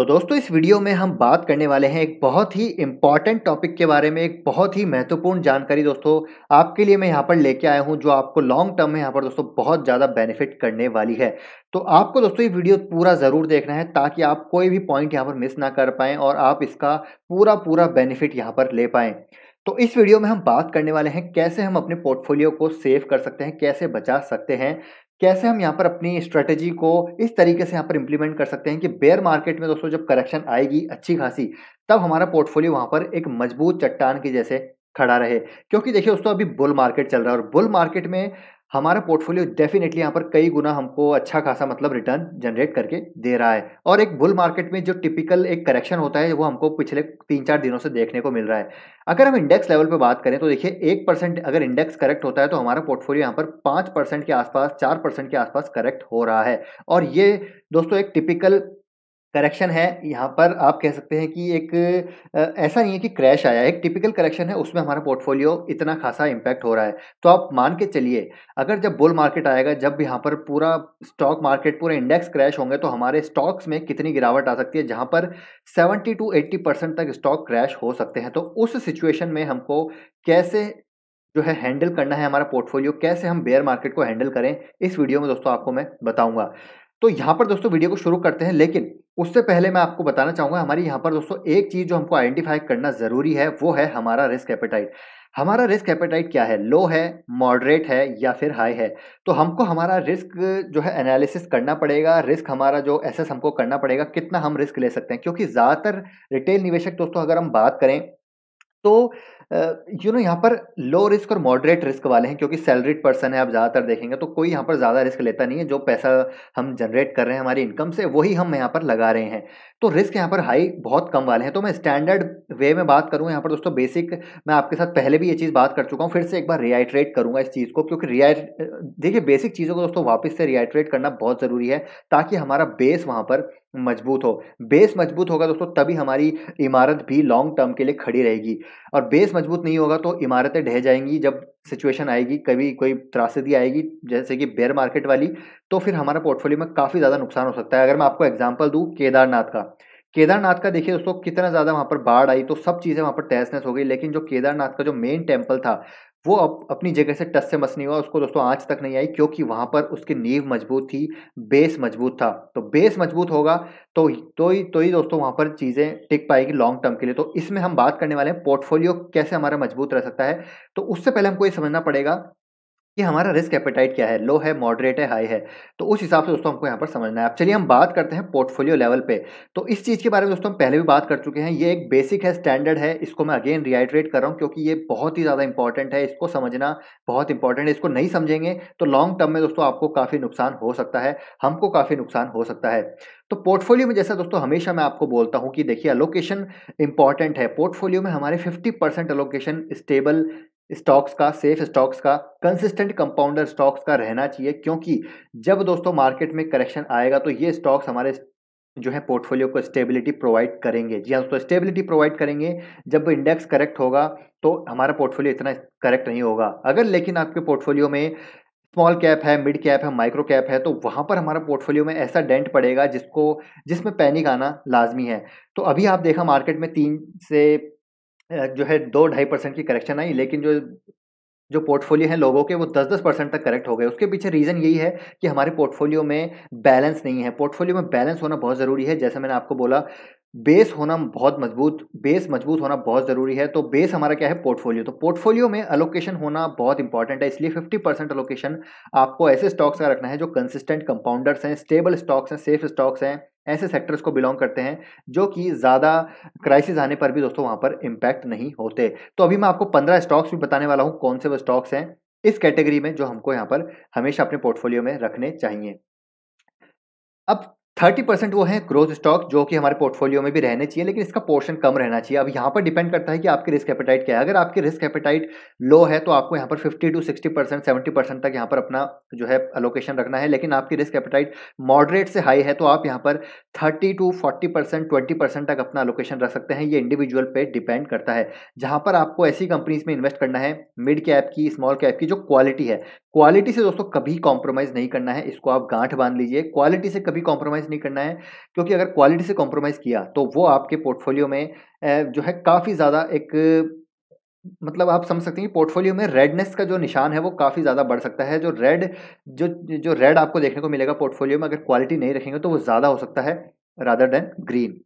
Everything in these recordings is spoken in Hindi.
तो दोस्तों इस वीडियो में हम बात करने वाले हैं एक बहुत ही इम्पॉर्टेंट टॉपिक के बारे में एक बहुत ही महत्वपूर्ण जानकारी दोस्तों आपके लिए मैं यहाँ पर लेके आया हूँ जो आपको लॉन्ग टर्म में यहाँ पर दोस्तों बहुत ज़्यादा बेनिफिट करने वाली है तो आपको दोस्तों ये वीडियो पूरा ज़रूर देखना है ताकि आप कोई भी पॉइंट यहाँ पर मिस ना कर पाएँ और आप इसका पूरा पूरा बेनिफिट यहाँ पर ले पाएँ तो इस वीडियो में हम बात करने वाले हैं कैसे हम अपने पोर्टफोलियो को सेव कर सकते हैं कैसे बचा सकते हैं कैसे हम यहाँ पर अपनी स्ट्रेटेजी को इस तरीके से यहाँ पर इंप्लीमेंट कर सकते हैं कि बेयर मार्केट में दोस्तों जब करेक्शन आएगी अच्छी खासी तब हमारा पोर्टफोलियो वहाँ पर एक मजबूत चट्टान की जैसे खड़ा रहे क्योंकि देखिए दोस्तों अभी बुल मार्केट चल रहा है और बुल मार्केट में हमारा पोर्टफोलियो डेफिनेटली यहाँ पर कई गुना हमको अच्छा खासा मतलब रिटर्न जनरेट करके दे रहा है और एक बुल मार्केट में जो टिपिकल एक करेक्शन होता है वो हमको पिछले तीन चार दिनों से देखने को मिल रहा है अगर हम इंडेक्स लेवल पे बात करें तो देखिए एक परसेंट अगर इंडेक्स करेक्ट होता है तो हमारा पोर्टफोलियो यहाँ पर पाँच परसेंट के आसपास चार परसेंट के आसपास करेक्ट हो रहा है और ये दोस्तों एक टिपिकल करेक्शन है यहाँ पर आप कह सकते हैं कि एक ऐसा नहीं है कि क्रैश आया एक टिपिकल करेक्शन है उसमें हमारा पोर्टफोलियो इतना खासा इम्पैक्ट हो रहा है तो आप मान के चलिए अगर जब बुल मार्केट आएगा जब यहाँ पर पूरा स्टॉक मार्केट पूरा इंडेक्स क्रैश होंगे तो हमारे स्टॉक्स में कितनी गिरावट आ सकती है जहाँ पर सेवेंटी टू एट्टी परसेंट तक स्टॉक क्रैश हो सकते हैं तो उस सिचुएशन में हमको कैसे जो है हैंडल करना है हमारा पोर्टफोलियो कैसे हम बेयर मार्केट को हैंडल करें इस वीडियो में दोस्तों आपको मैं बताऊंगा तो यहाँ पर दोस्तों वीडियो को शुरू करते हैं लेकिन उससे पहले मैं आपको बताना चाहूंगा हमारी यहाँ पर दोस्तों एक चीज़ जो हमको आइडेंटिफाई करना ज़रूरी है वो है हमारा रिस्क एपेटाइट हमारा रिस्क एपेटाइट क्या है लो है मॉडरेट है या फिर हाई है तो हमको हमारा रिस्क जो है एनालिसिस करना पड़ेगा रिस्क हमारा जो एसेस हमको करना पड़ेगा कितना हम रिस्क ले सकते हैं क्योंकि ज़्यादातर रिटेल निवेशक दोस्तों अगर हम बात करें तो यू नो यहाँ पर लो रिस्क और मॉडरेट रिस्क वाले हैं क्योंकि सैलरीड पर्सन है आप ज़्यादातर देखेंगे तो कोई यहाँ पर ज़्यादा रिस्क लेता नहीं है जो पैसा हम जनरेट कर रहे हैं हमारी इनकम से वही हम यहाँ पर लगा रहे हैं तो रिस्क यहाँ पर हाई बहुत कम वाले हैं तो मैं स्टैंडर्ड वे में बात करूँ यहाँ पर दोस्तों बेसिक मैं आपके साथ पहले भी ये चीज़ बात कर चुका हूँ फिर से एक बार रियाइट्रेट करूँगा इस चीज़ को क्योंकि रियाइट देखिए बेसिक चीज़ों को दोस्तों वापस से रियाइट्रेट करना बहुत ज़रूरी है ताकि हमारा बेस वहाँ पर मजबूत हो बेस मजबूत होगा दोस्तों तभी हमारी इमारत भी लॉन्ग टर्म के लिए खड़ी रहेगी और बेस मजबूत नहीं होगा तो इमारतें ढह जाएंगी जब सिचुएशन आएगी कभी कोई त्रासदी आएगी जैसे कि बेयर मार्केट वाली तो फिर हमारा पोर्टफोलियो में काफ़ी ज़्यादा नुकसान हो सकता है अगर मैं आपको एग्जाम्पल दूँ केदारनाथ का केदारनाथ का देखिए दोस्तों कितना ज़्यादा वहाँ पर बाढ़ आई तो सब चीज़ें वहाँ पर तहस नहस हो गई लेकिन जो केदारनाथ का जो मेन टेम्पल था वो अब अपनी जगह से टस से मस नहीं हुआ उसको दोस्तों आज तक नहीं आई क्योंकि वहाँ पर उसकी नींव मजबूत थी बेस मजबूत था तो बेस मजबूत होगा तो तो ही तो ही दोस्तों वहाँ पर चीज़ें टिक पाएगी लॉन्ग टर्म के लिए तो इसमें हम बात करने वाले हैं पोर्टफोलियो कैसे हमारा मजबूत रह सकता है तो उससे पहले हमको ये समझना पड़ेगा कि हमारा रिस्क एपेटाइट क्या है लो है मॉडरेट है हाई है तो उस हिसाब से दोस्तों हमको यहाँ पर समझना है अब चलिए हम बात करते हैं पोर्टफोलियो लेवल पे तो इस चीज़ के बारे में दोस्तों हम पहले भी बात कर चुके हैं ये एक बेसिक है स्टैंडर्ड है इसको मैं अगेन रिहाइड्रेट कर रहा हूँ क्योंकि ये बहुत ही ज़्यादा इंपॉर्टेंट है इसको समझना बहुत इंपॉर्टेंट है इसको नहीं समझेंगे तो लॉन्ग टर्म में दोस्तों आपको काफ़ी नुकसान हो सकता है हमको काफ़ी नुकसान हो सकता है तो पोर्टफोलियो में जैसा दोस्तों हमेशा मैं आपको बोलता हूँ कि देखिए अलोकेशन इंपॉर्टेंट है पोर्टफोलियो में हमारे 50 परसेंट अलोकेशन स्टेबल स्टॉक्स का सेफ स्टॉक्स का कंसिस्टेंट कंपाउंडर स्टॉक्स का रहना चाहिए क्योंकि जब दोस्तों मार्केट में करेक्शन आएगा तो ये स्टॉक्स हमारे जो है पोर्टफोलियो को स्टेबिलिटी प्रोवाइड करेंगे जी हाँ दोस्तों स्टेबिलिटी प्रोवाइड करेंगे जब इंडेक्स करेक्ट होगा तो हमारा पोर्टफोलियो इतना करेक्ट नहीं होगा अगर लेकिन आपके पोर्टफोलियो में स्मॉल कैप है मिड कैप है माइक्रो कैप है तो वहाँ पर हमारा पोर्टफोलियो में ऐसा डेंट पड़ेगा जिसको जिसमें पैनिक आना लाजमी है तो अभी आप देखा मार्केट में तीन से जो है दो ढाई परसेंट की करेक्शन आई लेकिन जो जो पोर्टफोलियो हैं लोगों के वो दस दस परसेंट तक करेक्ट हो गए उसके पीछे रीज़न यही है कि हमारे पोर्टफोलियो में बैलेंस नहीं है पोर्टफोलियो में बैलेंस होना बहुत ज़रूरी है जैसे मैंने आपको बोला बेस होना बहुत मजबूत बेस मजबूत होना बहुत ज़रूरी है तो बेस हमारा क्या है पोर्टफोलियो तो पोर्टफोलियो में अलोकेशन होना बहुत इंपॉर्टेंट है इसलिए 50 परसेंट अलोकेशन आपको ऐसे स्टॉक्स का रखना है जो कंसिस्टेंट कंपाउंडर्स हैं स्टेबल स्टॉक्स हैं सेफ स्टॉक्स हैं ऐसे सेक्टर्स को बिलोंग करते हैं जो कि ज़्यादा क्राइसिस आने पर भी दोस्तों वहाँ पर इम्पैक्ट नहीं होते तो अभी मैं आपको पंद्रह स्टॉक्स भी बताने वाला हूँ कौन से वो स्टॉक्स हैं इस कैटेगरी में जो हमको यहाँ पर हमेशा अपने पोर्टफोलियो में रखने चाहिए अब थर्टी परसेंट वो है ग्रोथ स्टॉक जो कि हमारे पोर्टफोलियो में भी रहने चाहिए लेकिन इसका पोर्शन कम रहना चाहिए अब यहाँ पर डिपेंड करता है कि आपकी रिस्क एपेटाइट क्या है अगर आपकी रिस्क एपेटाइट लो है तो आपको यहाँ पर fifty to sixty percent seventy percent तक यहाँ पर अपना जो है अलोकेशन रखना है लेकिन आपकी रिस्क एपेटाइट मॉडरेट से हाई है तो आप यहाँ पर thirty to forty percent twenty percent तक अपना अलोकेशन रख सकते हैं ये इंडिविजुअल पर डिपेंड करता है जहाँ पर आपको ऐसी कंपनीज में इन्वेस्ट करना है मिड कैप की स्मॉल कैप की जो क्वालिटी है क्वालिटी से दोस्तों कभी कॉम्प्रोमाइज़ नहीं करना है इसको आप गांठ बांध लीजिए क्वालिटी से कभी कॉम्प्रोमाइज़ नहीं करना है क्योंकि अगर क्वालिटी से कॉम्प्रोमाइज़ किया तो वो आपके पोर्टफोलियो में जो है काफ़ी ज़्यादा एक मतलब आप समझ सकते हैं कि पोर्टफोलियो में रेडनेस का जो निशान है वो काफ़ी ज़्यादा बढ़ सकता है जो रेड जो जो रेड आपको देखने को मिलेगा पोर्टफोलियो में अगर क्वालिटी नहीं रखेंगे तो वो ज़्यादा हो सकता है रादर देन ग्रीन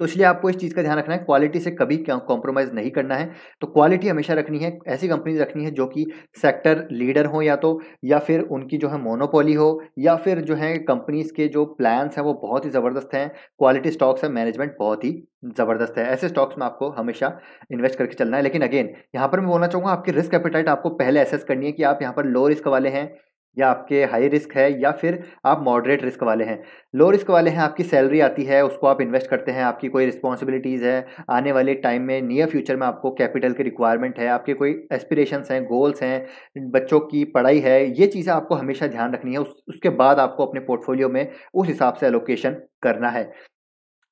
तो इसलिए आपको इस चीज़ का ध्यान रखना है क्वालिटी से कभी कॉम्प्रोमाइज़ नहीं करना है तो क्वालिटी हमेशा रखनी है ऐसी कंपनी रखनी है जो कि सेक्टर लीडर हो या तो या फिर उनकी जो है मोनोपोली हो या फिर जो है कंपनीज़ के जो प्लान्स हैं वो बहुत ही ज़बरदस्त हैं क्वालिटी स्टॉक्स है मैनेजमेंट बहुत ही ज़बरदस्त है ऐसे स्टॉक्स में आपको हमेशा इन्वेस्ट करके चलना है लेकिन अगेन यहाँ पर मैं बोलना चाहूँगा आपकी रिस्क कैपिटाइट आपको पहले एसेस करनी है कि आप यहाँ पर लो रिस्क वाले हैं या आपके हाई रिस्क है या फिर आप मॉडरेट रिस्क वाले हैं लो रिस्क वाले हैं आपकी सैलरी आती है उसको आप इन्वेस्ट करते हैं आपकी कोई रिस्पॉन्सिबिलिटीज़ है आने वाले टाइम में नियर फ्यूचर में आपको कैपिटल की रिक्वायरमेंट है आपके कोई एस्पिरेशंस हैं गोल्स हैं बच्चों की पढ़ाई है ये चीज़ें आपको हमेशा ध्यान रखनी है उस, उसके बाद आपको अपने पोर्टफोलियो में उस हिसाब से एलोकेशन करना है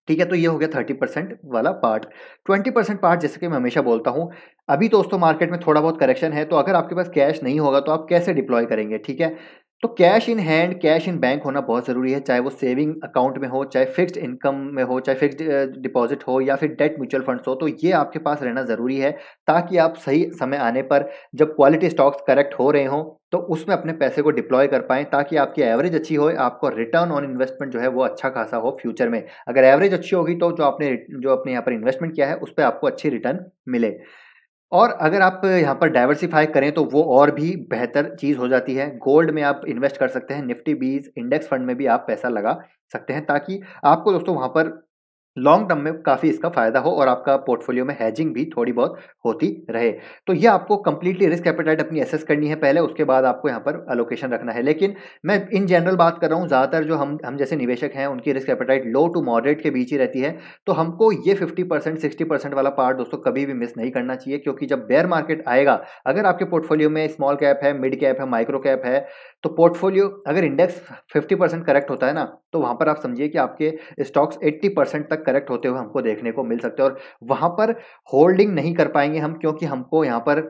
ठीक है तो ये हो गया थर्टी परसेंट वाला पार्ट ट्वेंटी परसेंट पार्ट जैसे कि मैं हमेशा बोलता हूँ अभी दोस्तों मार्केट में थोड़ा बहुत करेक्शन है तो अगर आपके पास कैश नहीं होगा तो आप कैसे डिप्लॉय करेंगे ठीक है तो cash in hand cash in bank होना बहुत ज़रूरी है चाहे वो सेविंग अकाउंट में हो चाहे फिक्स्ड इनकम में हो चाहे फिक्स्ड डिपॉजिट हो या फिर डेट म्यूचुअल फंड्स हो तो ये आपके पास रहना ज़रूरी है ताकि आप सही समय आने पर जब क्वालिटी स्टॉक्स करेक्ट हो रहे हों तो उसमें अपने पैसे को डिप्लॉय कर पाएँ ताकि आपकी एवरेज अच्छी हो आपको रिटर्न ऑन इन्वेस्टमेंट जो है वो अच्छा खासा हो फ्यूचर में अगर एवरेज अच्छी होगी तो जो आपने जो आपने यहाँ पर इन्वेस्टमेंट किया है उस पर आपको अच्छी रिटर्न मिले और अगर आप यहाँ पर डाइवर्सिफाई करें तो वो और भी बेहतर चीज़ हो जाती है गोल्ड में आप इन्वेस्ट कर सकते हैं निफ्टी बीज इंडेक्स फंड में भी आप पैसा लगा सकते हैं ताकि आपको दोस्तों वहाँ पर लॉन्ग टर्म में काफ़ी इसका फायदा हो और आपका पोर्टफोलियो में हैजिंग भी थोड़ी बहुत होती रहे तो ये आपको कंप्लीटली रिस्क एपेटाइट अपनी एसेस करनी है पहले उसके बाद आपको यहाँ पर अलोकेशन रखना है लेकिन मैं इन जनरल बात कर रहा हूँ ज़्यादातर जो हम हम जैसे निवेशक हैं उनकी risk appetite low to moderate के बीच ही रहती है तो हमको ये फिफ्टी परसेंट सिक्सटी परसेंट वाला पार्ट दोस्तों कभी भी मिस नहीं करना चाहिए क्योंकि जब बेयर मार्केट आएगा अगर आपके पोर्टफोलियो में स्मॉल कैप है मिड कैप है माइक्रो कैप है तो पोर्टफोलियो अगर इंडेक्स 50 परसेंट करेक्ट होता है ना तो वहाँ पर आप समझिए कि आपके स्टॉक्स 80 परसेंट तक करेक्ट होते हुए हमको देखने को मिल सकते हैं और वहाँ पर होल्डिंग नहीं कर पाएंगे हम क्योंकि हमको यहाँ पर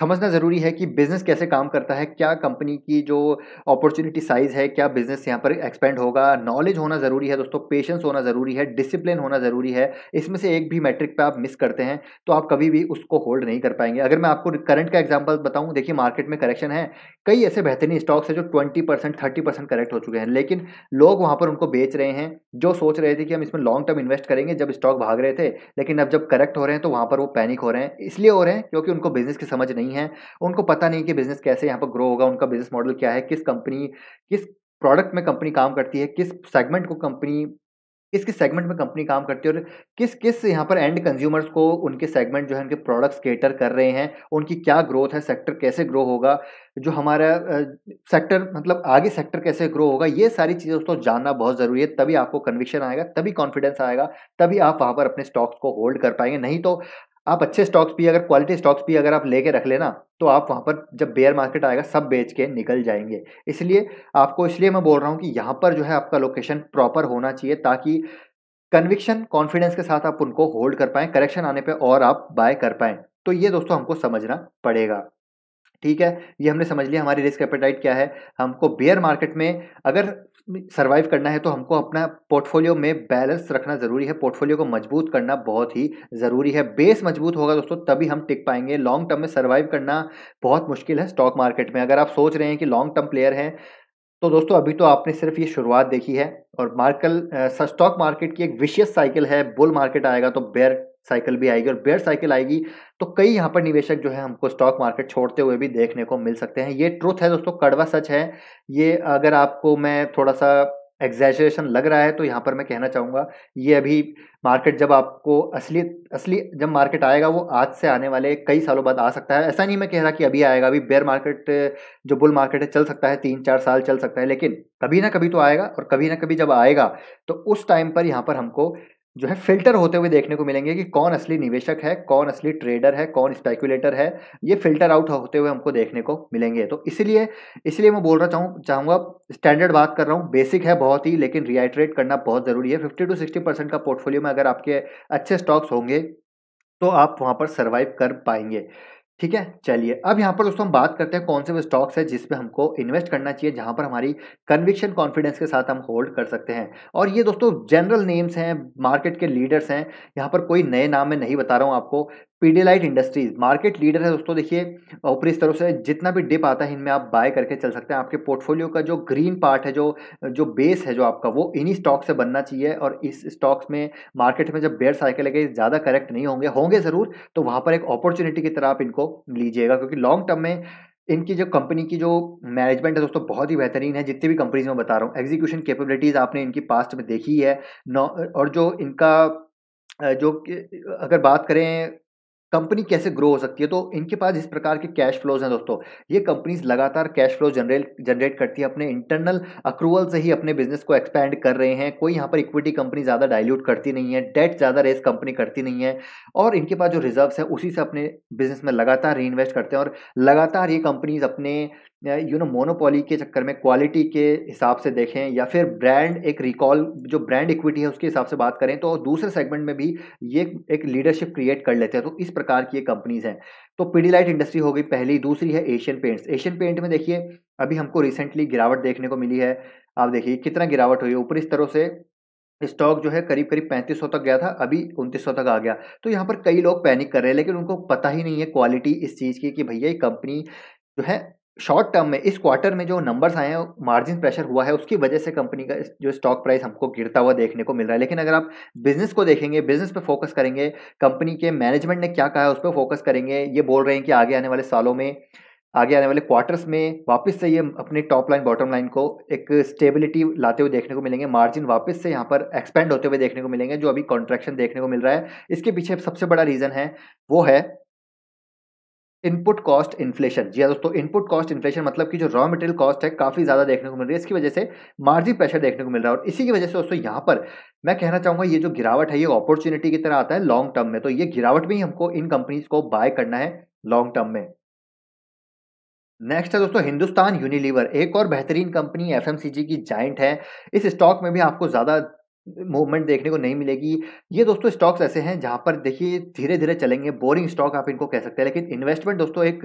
समझना ज़रूरी है कि बिज़नेस कैसे काम करता है क्या कंपनी की जो अपॉर्चुनिटी साइज़ है क्या बिज़नेस यहाँ पर एक्सपेंड होगा नॉलेज होना ज़रूरी है दोस्तों पेशेंस होना ज़रूरी है डिसिप्लिन होना ज़रूरी है इसमें से एक भी मैट्रिक पे आप मिस करते हैं तो आप कभी भी उसको होल्ड नहीं कर पाएंगे अगर मैं आपको करंट का एग्जाम्पल बताऊँ देखिए मार्केट में करेक्शन है कई ऐसे बेहतरीन स्टॉक्स हैं जो twenty percent thirty percent correct हो चुके हैं लेकिन लोग वहाँ पर उनको बेच रहे हैं जो सोच रहे थे कि हम इसमें लॉन्ग टर्म इन्वेस्ट करेंगे जब स्टॉक भाग रहे थे लेकिन अब जब करेक्ट हो रहे हैं तो वहाँ पर वो पैनिक हो रहे हैं इसलिए हो रहे हैं क्योंकि उनको बिज़नेस की समझ नहीं नहीं है उनको पता नहीं कि बिज़नेस कैसे यहाँ पर ग्रो होगा उनका बिज़नेस मॉडल क्या है किस कंपनी किस प्रोडक्ट में कंपनी काम करती है किस सेगमेंट को कंपनी किस किस सेगमेंट में कंपनी काम करती है और किस किस यहाँ पर एंड कंज्यूमर्स को उनके सेगमेंट जो है उनके प्रोडक्ट्स केटर कर रहे हैं उनकी क्या ग्रोथ है सेक्टर कैसे ग्रो होगा जो हमारा सेक्टर मतलब आगे सेक्टर कैसे ग्रो होगा ये सारी चीज़ें दोस्तों जानना बहुत ज़रूरी है तभी आपको कन्विक्शन आएगा तभी कॉन्फिडेंस आएगा तभी आप वहाँ पर अपने स्टॉक्स को होल्ड कर पाएंगे नहीं तो आप अच्छे स्टॉक्स भी अगर क्वालिटी स्टॉक्स भी अगर आप लेके रख लेना तो आप वहाँ पर जब बेयर मार्केट आएगा सब बेच के निकल जाएंगे इसलिए आपको इसलिए मैं बोल रहा हूँ कि यहाँ पर जो है आपका लोकेशन प्रॉपर होना चाहिए ताकि कन्विक्शन कॉन्फिडेंस के साथ आप उनको होल्ड कर पाएँ करेक्शन आने पर और आप बाय कर पाएँ तो ये दोस्तों हमको समझना पड़ेगा ठीक है ये हमने समझ लिया हमारी रिस्क एपेटाइट क्या है हमको बेयर मार्केट में अगर सर्वाइव करना है तो हमको अपना पोर्टफोलियो में बैलेंस रखना ज़रूरी है पोर्टफोलियो को मजबूत करना बहुत ही ज़रूरी है बेस मजबूत होगा दोस्तों तभी हम टिक पाएंगे लॉन्ग टर्म में सर्वाइव करना बहुत मुश्किल है स्टॉक मार्केट में अगर आप सोच रहे हैं कि लॉन्ग टर्म प्लेयर हैं तो दोस्तों अभी तो आपने सिर्फ ये शुरुआत देखी है और मार्कल स्टॉक मार्केट की एक विशेष साइकिल है बुल मार्केट आएगा तो बेयर साइकिल भी आएगी और बेयर साइकिल आएगी तो कई यहाँ पर निवेशक जो है हमको स्टॉक मार्केट छोड़ते हुए भी देखने को मिल सकते हैं ये ट्रुथ है दोस्तों कड़वा सच है ये अगर आपको मैं थोड़ा सा एग्जैजरेशन लग रहा है तो यहाँ पर मैं कहना चाहूँगा ये अभी मार्केट जब आपको असली असली जब मार्केट आएगा वो आज से आने वाले कई सालों बाद आ सकता है ऐसा नहीं मैं कह रहा कि अभी आएगा अभी बेयर मार्केट जो बुल मार्केट है चल सकता है तीन चार साल चल सकता है लेकिन कभी ना कभी तो आएगा और कभी ना कभी जब आएगा तो उस टाइम पर यहाँ पर हमको जो है फिल्टर होते हुए देखने को मिलेंगे कि कौन असली निवेशक है कौन असली ट्रेडर है कौन स्पेकुलेटर है ये फिल्टर आउट होते हुए हमको देखने को मिलेंगे तो इसीलिए इसलिए मैं बोल रहा चाहूँ चाहूँगा स्टैंडर्ड बात कर रहा हूँ बेसिक है बहुत ही लेकिन रिहाइट्रेट करना बहुत ज़रूरी है फिफ्टी टू सिक्सटी परसेंट का पोर्टफोलियो में अगर आपके अच्छे स्टॉक्स होंगे तो आप वहाँ पर सर्वाइव कर पाएंगे ठीक है चलिए अब यहाँ पर दोस्तों हम बात करते हैं कौन से वो स्टॉक्स है जिसपे हमको इन्वेस्ट करना चाहिए जहाँ पर हमारी कन्विक्शन कॉन्फिडेंस के साथ हम होल्ड कर सकते हैं और ये दोस्तों जनरल नेम्स हैं मार्केट के लीडर्स हैं यहाँ पर कोई नए नाम मैं नहीं बता रहा हूँ आपको पीडीलाइट इंडस्ट्रीज मार्केट लीडर है दोस्तों देखिए ऊपरी स्तरों से जितना भी डिप आता है इनमें आप बाय करके चल सकते हैं आपके पोर्टफोलियो का जो ग्रीन पार्ट है जो जो बेस है जो आपका वो इन्हीं स्टॉक से बनना चाहिए और इस स्टॉक्स में मार्केट में जब बेयर साइकिल है ज़्यादा करेक्ट नहीं होंगे होंगे ज़रूर तो वहाँ पर एक अपॉर्चुनिटी की तरह आप इनको लीजिएगा क्योंकि लॉन्ग टर्म में इनकी जो कंपनी की जो मैनेजमेंट है दोस्तों बहुत ही बेहतरीन है जितनी भी कंपनीज में बता रहा हूँ एग्जीक्यूशन कैपेबिलिटीज़ आपने इनकी पास्ट में देखी है और जो इनका जो अगर बात करें कंपनी कैसे ग्रो हो सकती है तो इनके पास इस प्रकार के कैश फ्लोज हैं दोस्तों ये कंपनीज लगातार कैश फ्लो जनरेट जनरेट करती है अपने इंटरनल अक्रूवल से ही अपने बिजनेस को एक्सपैंड कर रहे हैं कोई यहाँ पर इक्विटी कंपनी ज़्यादा डाइल्यूट करती नहीं है डेट ज़्यादा रेस कंपनी करती नहीं है और इनके पास जो रिजर्व है उसी से अपने बिजनेस में लगातार री करते हैं और लगातार ये कंपनीज अपने यू नो मोनोपोली के चक्कर में क्वालिटी के हिसाब से देखें या फिर ब्रांड एक रिकॉल जो ब्रांड इक्विटी है उसके हिसाब से बात करें तो दूसरे सेगमेंट में भी ये एक लीडरशिप क्रिएट कर लेते हैं तो इस प्रकार की ये कंपनीज़ हैं तो पीडीलाइट इंडस्ट्री हो गई पहली दूसरी है एशियन पेंट्स एशियन पेंट में देखिए अभी हमको रिसेंटली गिरावट देखने को मिली है आप देखिए कितना गिरावट हुई है इस स्तरों से स्टॉक जो है करीब करीब पैंतीस तक गया था अभी उनतीस तक आ गया तो यहाँ पर कई लोग पैनिक कर रहे हैं लेकिन उनको पता ही नहीं है क्वालिटी इस चीज़ की कि भैया ये कंपनी जो है शॉर्ट टर्म में इस क्वार्टर में जो नंबर्स आए हैं मार्जिन प्रेशर हुआ है उसकी वजह से कंपनी का जो स्टॉक प्राइस हमको गिरता हुआ देखने को मिल रहा है लेकिन अगर आप बिजनेस को देखेंगे बिजनेस पे फोकस करेंगे कंपनी के मैनेजमेंट ने क्या कहा है उस पर फोकस करेंगे ये बोल रहे हैं कि आगे आने वाले सालों में आगे आने वाले क्वार्टर्स में वापस से ये अपने टॉप लाइन बॉटम लाइन को एक स्टेबिलिटी लाते हुए देखने को मिलेंगे मार्जिन वापस से यहाँ पर एक्सपेंड होते हुए देखने को मिलेंगे जो अभी कॉन्ट्रैक्शन देखने को मिल रहा है इसके पीछे सबसे बड़ा रीज़न है वो है इनपुट कॉस्ट इन्फ्लेशन जी हाँ दोस्तों इनपुट कॉस्ट इन्फ्लेशन मतलब कि जो रॉ मटेरियल कॉस्ट है काफ़ी ज़्यादा देखने को मिल रही है इसकी वजह से मार्जिन प्रेशर देखने को मिल रहा है और इसी की वजह से दोस्तों यहाँ पर मैं कहना चाहूंगा ये जो गिरावट है ये अपॉर्चुनिटी की तरह आता है लॉन्ग टर्म में तो ये गिरावट में ही हमको इन कंपनीज को बाय करना है लॉन्ग टर्म में नेक्स्ट है दोस्तों हिंदुस्तान यूनिलीवर एक और बेहतरीन कंपनी एफएमसीजी की जाइंट है इस स्टॉक में भी आपको ज़्यादा मूवमेंट देखने को नहीं मिलेगी ये दोस्तों स्टॉक्स ऐसे हैं जहाँ पर देखिए धीरे धीरे चलेंगे बोरिंग स्टॉक आप इनको कह सकते हैं लेकिन इन्वेस्टमेंट दोस्तों एक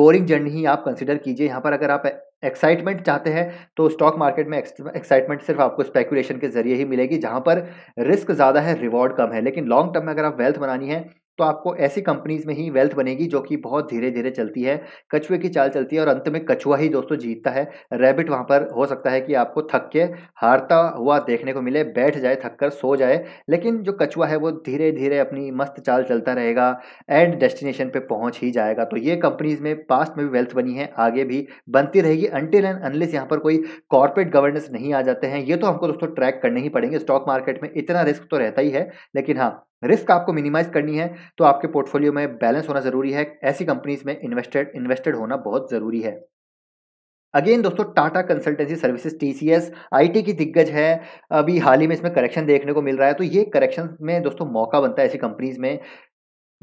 बोरिंग जर्नी ही आप कंसिडर कीजिए यहाँ पर अगर आप एक्साइटमेंट चाहते हैं तो स्टॉक मार्केट में एक्साइटमेंट सिर्फ आपको स्पेकुलेशन के जरिए ही मिलेगी जहाँ पर रिस्क ज़्यादा है रिवॉर्ड कम है लेकिन लॉन्ग टर्म में अगर आप वेल्थ बनानी है तो आपको ऐसी कंपनीज में ही वेल्थ बनेगी जो कि बहुत धीरे धीरे चलती है कछुए की चाल चलती है और अंत में कछुआ ही दोस्तों जीतता है रैबिट वहाँ पर हो सकता है कि आपको थक के हारता हुआ देखने को मिले बैठ जाए थक कर सो जाए लेकिन जो कछुआ है वो धीरे धीरे अपनी मस्त चाल चलता रहेगा एंड डेस्टिनेशन पर पहुँच ही जाएगा तो ये कंपनीज में पास्ट में भी वेल्थ बनी है आगे भी बनती रहेगी अनटिल एंड अनलेस यहाँ पर कोई कॉर्पोरेट गवर्नेंस नहीं आ जाते हैं ये तो हमको दोस्तों ट्रैक करने ही पड़ेंगे स्टॉक मार्केट में इतना रिस्क तो रहता ही है लेकिन हाँ रिस्क आपको मिनिमाइज करनी है तो आपके पोर्टफोलियो में बैलेंस होना जरूरी है ऐसी कंपनीज में इन्वेस्टेड इन्वेस्टेड होना बहुत जरूरी है अगेन दोस्तों Tata consultancy services TCS IT की दिग्गज है अभी हाल ही में इसमें करेक्शन देखने को मिल रहा है तो ये करेक्शन में दोस्तों मौका बनता है ऐसी कंपनीज में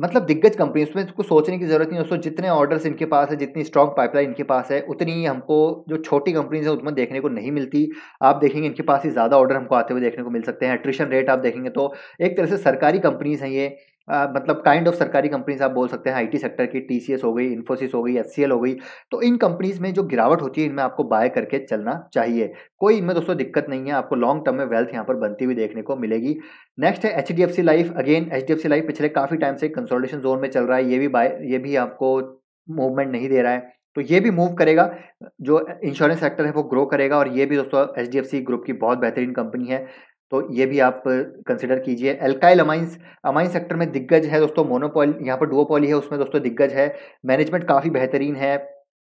मतलब दिग्गज कंपनी उसमें कुछ सोचने की जरूरत नहीं दोस्तों जितने ऑर्डर्स इनके पास है जितनी स्ट्रॉन्ग पाइपलाइन इनके पास है उतनी ही हमको जो छोटी कंपनीज हैं उसमें देखने को नहीं मिलती आप देखेंगे इनके पास ही ज़्यादा ऑर्डर हमको आते हुए देखने को मिल सकते हैं एट्रिशन रेट आप देखेंगे तो एक तरह से सरकारी कंपनीज हैं ये आ, मतलब काइंड ऑफ सरकारी कंपनीज आप बोल सकते हैं आईटी सेक्टर की टीसीएस हो गई इन्फोसिस हो गई एससीएल हो गई तो इन कंपनीज में जो गिरावट होती है इनमें आपको बाय करके चलना चाहिए कोई इनमें दोस्तों दिक्कत नहीं है आपको लॉन्ग टर्म में वेल्थ यहाँ पर बनती हुई देखने को मिलेगी नेक्स्ट है H D F C life again H D F C life पिछले काफ़ी टाइम से कंसोलिडेशन जोन में चल रहा है ये भी बाय ये भी आपको मूवमेंट नहीं दे रहा है तो ये भी मूव करेगा जो इंश्योरेंस सेक्टर है वो ग्रो करेगा और ये भी दोस्तों एच ग्रुप की बहुत बेहतरीन कंपनी है तो ये भी आप कंसिडर कीजिए एल्काइल अमाइंस अमाइन सेक्टर में दिग्गज है दोस्तों मोनोपोल यहाँ पर डुओपॉली है उसमें दोस्तों दिग्गज है मैनेजमेंट काफ़ी बेहतरीन है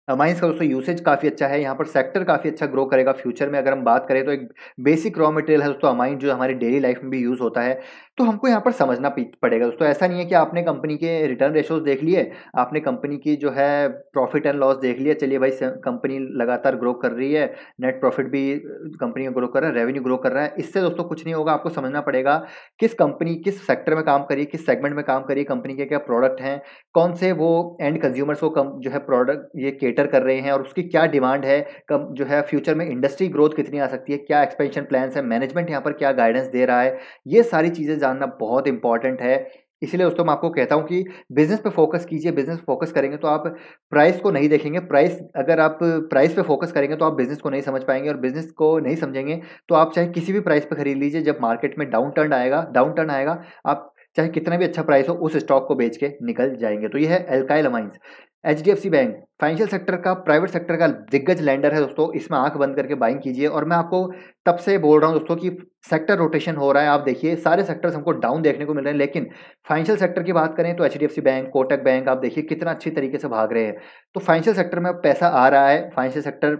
अमाइंस का दोस्तों यूसेज काफ़ी अच्छा है यहाँ पर सेक्टर काफ़ी अच्छा ग्रो करेगा फ्यूचर में अगर हम बात करें तो एक बेसिक रॉ मटेरियल है दोस्तों अमाइन जो हमारी डेली लाइफ में भी यूज़ होता है तो हमको यहाँ पर समझना पड़ेगा दोस्तों ऐसा नहीं है कि आपने कंपनी के रिटर्न रेशोज देख लिए आपने कंपनी की जो है प्रॉफिट एंड लॉस देख लिया चलिए भाई कंपनी लगातार ग्रो कर रही है नेट प्रॉफिट भी कंपनी का ग्रो कर रहा है रेवेन्यू ग्रो कर रहा है इससे दोस्तों कुछ नहीं होगा आपको समझना पड़ेगा किस कंपनी किस सेक्टर में काम करिए किस सेगमेंट में काम करिए कंपनी के क्या प्रोडक्ट हैं कौन से वो एंड कंज्यूमर्स को कम जो है प्रोडक्ट ये केटर कर रहे हैं और उसकी क्या डिमांड है कम जो है फ्यूचर में इंडस्ट्री ग्रोथ कितनी आ सकती है क्या एक्सपेंशन प्लान्स है मैनेजमेंट यहाँ पर क्या गाइडेंस दे रहा है ये सारी चीज़ें जानना बहुत इंपॉर्टेंट है इसलिए दोस्तों मैं आपको कहता हूँ कि बिज़नेस पे फोकस कीजिए बिज़नेस पे फोकस करेंगे तो आप प्राइस को नहीं देखेंगे प्राइस अगर आप प्राइस पे फोकस करेंगे तो आप बिज़नेस को नहीं समझ पाएंगे और बिज़नेस को नहीं समझेंगे तो आप चाहे किसी भी प्राइस पे खरीद लीजिए जब मार्केट में डाउन टर्न आएगा डाउन टर्न आएगा आप चाहे कितना भी अच्छा प्राइस हो उस स्टॉक को बेच के निकल जाएंगे तो ये है alkyl amines H bank financial sector का प्राइवेट सेक्टर का दिग्गज लैंडर है दोस्तों इसमें आंख बंद करके बाइंग कीजिए और मैं आपको तब से बोल रहा हूं दोस्तों कि सेक्टर रोटेशन हो रहा है आप देखिए सारे सेक्टर्स हमको डाउन देखने को मिल रहे हैं लेकिन फाइनेंशियल सेक्टर की बात करें तो एच बैंक कोटक बैंक आप देखिए कितना अच्छी तरीके से भाग रहे हैं तो फाइनेंशियल सेक्टर में पैसा आ रहा है फाइनेंशियल सेक्टर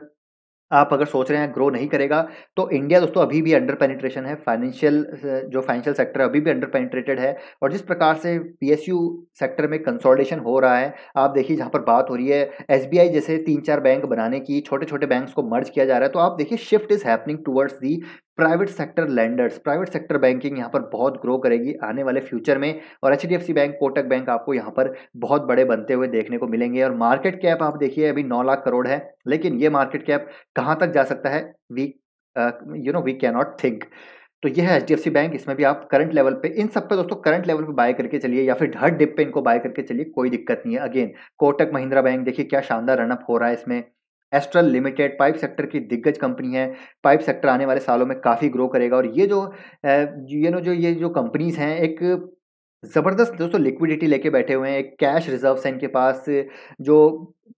आप अगर सोच रहे हैं ग्रो नहीं करेगा तो इंडिया दोस्तों अभी भी अंडर पेनिट्रेशन है फाइनेंशियल जो फाइनेंशियल सेक्टर अभी भी अंडर पेनिट्रेटेड है और जिस प्रकार से पीएसयू सेक्टर में कंसोलिडेशन हो रहा है आप देखिए जहाँ पर बात हो रही है एसबीआई जैसे तीन चार बैंक बनाने की छोटे छोटे बैंक्स को मर्ज किया जा रहा है तो आप देखिए shift is happening towards the private sector lenders private sector banking यहाँ पर बहुत ग्रो करेगी आने वाले फ्यूचर में और एच बैंक कोटक बैंक आपको यहाँ पर बहुत बड़े बनते हुए देखने को मिलेंगे और मार्केट कैप आप देखिए अभी नौ लाख करोड़ है लेकिन ये मार्केट कैप कहाँ तक जा सकता है we you know we can not think तो ये है एच बैंक इसमें भी आप करंट लेवल पे इन सब पे दोस्तों करंट लेवल पे बाय करके चलिए या फिर हर डिप पे इनको बाय करके चलिए कोई दिक्कत नहीं है अगेन कोटक महिंद्रा बैंक देखिए क्या शानदार रनअप हो रहा है इसमें एस्ट्रल लिमिटेड पाइप सेक्टर की दिग्गज कंपनी है पाइप सेक्टर आने वाले सालों में काफ़ी ग्रो करेगा और ये जो ये नो जो ये जो कंपनीज हैं एक ज़बरदस्त दोस्तों लिक्विडिटी लेके बैठे हुए हैं एक कैश रिजर्व्स हैं इनके पास जो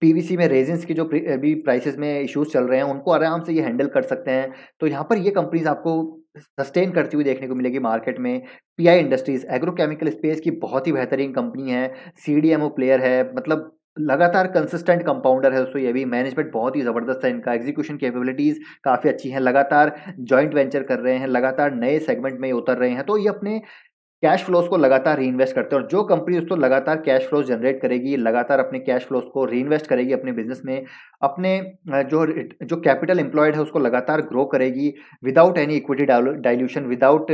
पीवीसी में रेजेंस की जो अभी प्राइसेस में इश्यूज चल रहे हैं उनको आराम से ये हैंडल कर सकते हैं तो यहाँ पर ये कंपनीज आपको सस्टेन करती हुई देखने को मिलेगी मार्केट में पीआई इंडस्ट्रीज एग्रोकेमिकल स्पेस की बहुत ही बेहतरीन कंपनी है सीडीएमओ प्लेयर है मतलब लगातार कंसिस्टेंट कंपाउंडर है दोस्तों ये भी मैनेजमेंट बहुत ही ज़बरदस्त है इनका एग्जीक्यूशन कैपेबिलिटीज़ काफ़ी अच्छी हैं लगातार जॉइंट वेंचर कर रहे हैं लगातार नए सेगमेंट में उतर रहे हैं तो ये अपने कैश फ्लोज को लगातार री इन्वेस्ट करते हैं और जो कंपनी दोस्तों लगातार कैश फ्लोज जनरेट करेगी लगातार अपने कैश फ्लोज को री इन्वेस्ट करेगी अपने बिजनेस में अपने जो जो कैपिटल एम्प्लॉयड है उसको लगातार ग्रो करेगी without any equity dilution without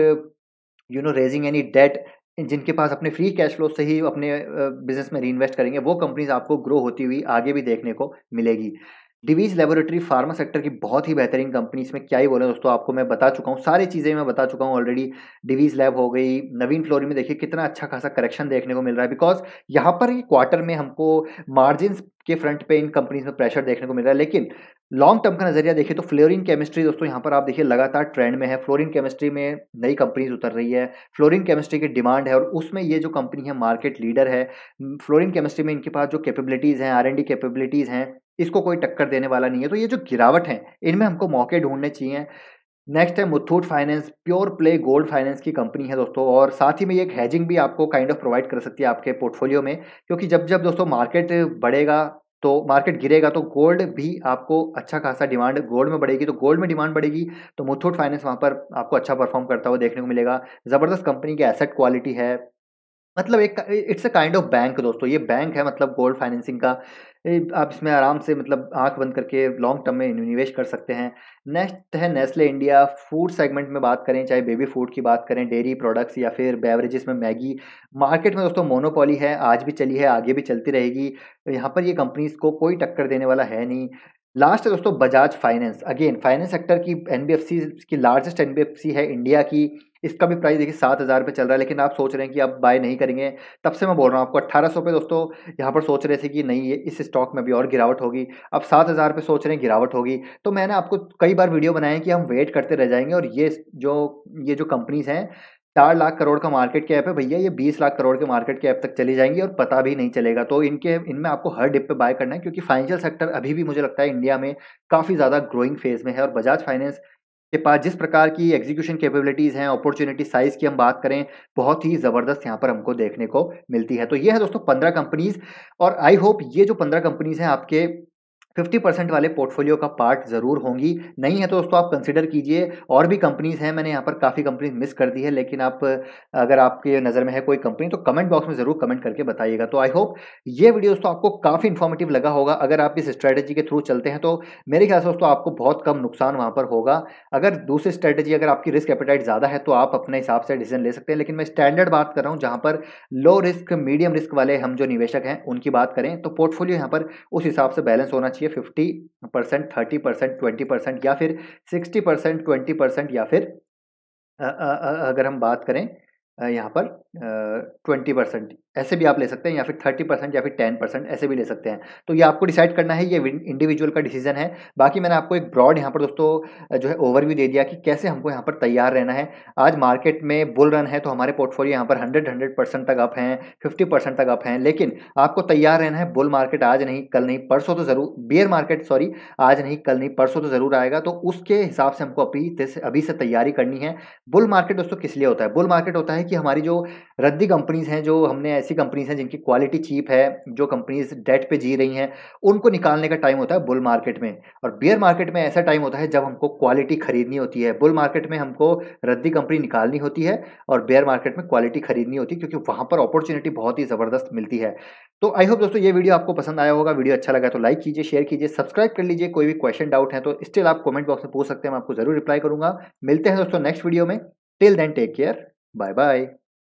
you know raising any debt जिनके पास अपने फ्री कैश फ्लो से ही अपने बिजनेस में री इन्वेस्ट करेंगे वो कंपनीज आपको ग्रो होती हुई आगे भी देखने को मिलेगी डिवीज लेबोरेटरी फार्मा सेक्टर की बहुत ही बेहतरीन कंपनी इसमें क्या ही बोले दोस्तों आपको मैं बता चुका हूँ सारी चीज़ें मैं बता चुका हूँ ऑलरेडी डिवीज लैब हो गई नवीन फ्लोरी में देखिए कितना अच्छा खासा करेक्शन देखने को मिल रहा है बिकॉज यहाँ पर ही क्वार्टर में हमको मार्जिन के फ्रंट पे इन कंपनीज में प्रेशर देखने को मिल रहा है लेकिन लॉन्ग टर्म का नजरिया देखिए तो फ्लोरिन केमिस्ट्री दोस्तों यहाँ पर आप देखिए लगातार ट्रेंड में है फ्लोरिन केमिस्ट्री में नई कंपनीज उतर रही है फ्लोरिन केमिस्ट्री की डिमांड है और उसमें ये जो कंपनी है मार्केट लीडर है फ्लोरिन केमिस्ट्री में इनके पास जो कैपेबिलिटीज़ हैं आर एंड डी कैपेबिलिटीज़ हैं इसको कोई टक्कर देने वाला नहीं है तो ये जो गिरावट है इनमें हमको मौके ढूंढने चाहिए नेक्स्ट है Muthoot finance pure play gold finance की कंपनी है दोस्तों और साथ ही में ये एक हैजिंग भी आपको काइंड ऑफ प्रोवाइड कर सकती है आपके पोर्टफोलियो में क्योंकि जब जब दोस्तों मार्केट बढ़ेगा तो मार्केट गिरेगा तो गोल्ड भी आपको अच्छा खासा डिमांड गोल्ड में बढ़ेगी तो गोल्ड में डिमांड बढ़ेगी तो मुथूट फाइनेंस वहाँ पर आपको अच्छा परफॉर्म करता हुआ देखने को मिलेगा ज़बरदस्त कंपनी की एसेट क्वालिटी है मतलब एक it's a kind of bank दोस्तों ये बैंक है मतलब गोल्ड फाइनेंसिंग का आप इसमें आराम से मतलब आंख बंद करके लॉन्ग टर्म में निवेश कर सकते हैं नेक्स्ट है नेस्ले इंडिया फूड सेगमेंट में बात करें चाहे बेबी फूड की बात करें डेयरी प्रोडक्ट्स या फिर बेवरेजेस में मैगी मार्केट में दोस्तों मोनोपोली है आज भी चली है आगे भी चलती रहेगी तो यहाँ पर ये कंपनीज को कोई टक्कर देने वाला है नहीं लास्ट है दोस्तों Bajaj finance again finance sector की एन की लार्जेस्ट एन है इंडिया की इसका भी प्राइस देखिए सात हज़ार रुपये चल रहा है लेकिन आप सोच रहे हैं कि आप बाय नहीं करेंगे तब से मैं बोल रहा हूँ आपको अट्ठारह सौ पे दोस्तों यहाँ पर सोच रहे थे कि नहीं ये इस स्टॉक में भी और गिरावट होगी अब सात हज़ार पे सोच रहे हैं गिरावट होगी तो मैंने आपको कई बार वीडियो बनाए कि हम वेट करते रह जाएंगे और ये जो ये जो कंपनीज़ हैं चार लाख करोड़ का मार्केट कैप है भैया ये बीस लाख करोड़ के मार्केट कैप तक चली जाएंगी और पता भी नहीं चलेगा तो इनके इनमें आपको हर डिप पे बाय करना है क्योंकि फाइनेंशियल सेक्टर अभी भी मुझे लगता है इंडिया में काफ़ी ज़्यादा ग्रोइंग फेज़ में है और बजाज फाइनेंस के पास जिस प्रकार की एग्जीक्यूशन कैपेबिलिटीज़ हैं अपॉर्चुनिटी साइज़ की हम बात करें बहुत ही ज़बरदस्त यहाँ पर हमको देखने को मिलती है तो ये है दोस्तों पंद्रह कंपनीज़ और आई होप ये जो पंद्रह कंपनीज़ हैं आपके फिफ्टी परसेंट वाले पोर्टफोलियो का पार्ट ज़रूर होंगी नहीं है तो दोस्तों आप कंसिडर कीजिए और भी कंपनीज़ हैं मैंने यहाँ पर काफ़ी कंपनीज मिस कर दी है लेकिन आप अगर आपके नज़र में है कोई कंपनी तो कमेंट बॉक्स में ज़रूर कमेंट करके बताइएगा तो आई होप ये वीडियो दोस्तों आपको काफ़ी इन्फॉर्मेटिव लगा होगा अगर आप इस स्ट्रैटेजी के थ्रू चलते हैं तो मेरे ख्याल से दोस्तों आपको बहुत कम नुकसान वहाँ पर होगा अगर दूसरी स्ट्रैटेजी अगर आपकी रिस्क एपिटाइट ज़्यादा है तो आप अपने हिसाब से डिसीजन ले सकते हैं लेकिन मैं स्टैंडर्ड बात कर रहा हूँ जहाँ पर लो रिस्क मीडियम रिस्क वाले हम जो निवेशक हैं उनकी बात करें तो पोर्टफोलियो यहाँ पर उस हिसाब से बैलेंस होना चाहिए के fifty percent thirty percent twenty percent या फिर सिक्सटी परसेंट ट्वेंटी परसेंट या फिर अगर हम बात करें यहाँ पर ट्वेंटी परसेंट ऐसे भी आप ले सकते हैं या फिर थर्टी परसेंट या फिर टेन परसेंट ऐसे भी ले सकते हैं तो ये आपको डिसाइड करना है ये इंडिविजुअल का डिसीजन है बाकी मैंने आपको एक ब्रॉड यहाँ पर दोस्तों जो है ओवरव्यू दे दिया कि कैसे हमको यहाँ पर तैयार रहना है आज मार्केट में बुल रन है तो हमारे पोर्टफोलियो यहाँ पर हंड्रेड हंड्रेड परसेंट तक अप हैं फिफ्टी परसेंट तक अप हैं लेकिन आपको तैयार रहना है बुल मार्केट आज नहीं कल नहीं परसों तो ज़रूर बियर मार्केट सॉरी आज नहीं कल नहीं परसों तो ज़रूर आएगा तो उसके हिसाब से हमको अभी अभी से तैयारी करनी है बुल मार्केट दोस्तों किस लिए होता है बुल मार्केट होता है कि हमारी जो रद्दी कंपनीज हैं जो हमने ऐसी कंपनीज हैं जिनकी क्वालिटी चीप है जो कंपनीज डेट पे जी रही हैं उनको निकालने का टाइम होता है बुल मार्केट में और बियर मार्केट में ऐसा टाइम होता है जब हमको क्वालिटी खरीदनी होती है बुल मार्केट में हमको रद्दी कंपनी निकालनी होती है और बियर मार्केट में क्वालिटी खरीदनी होती है क्योंकि वहाँ पर अपॉर्चुनिटी बहुत ही ज़बरदस्त मिलती है तो आई होप दोस्तों ये वीडियो आपको पसंद आया होगा वीडियो अच्छा लगा तो लाइक कीजिए शेयर कीजिए सब्सक्राइब कर लीजिए कोई भी क्वेश्चन डाउट है तो स्टिल आप कमेंट बॉक्स में पूछ सकते हैं मैं आपको ज़रूर रिप्लाई करूँगा मिलते हैं दोस्तों नेक्स्ट वीडियो में till then take care bye bye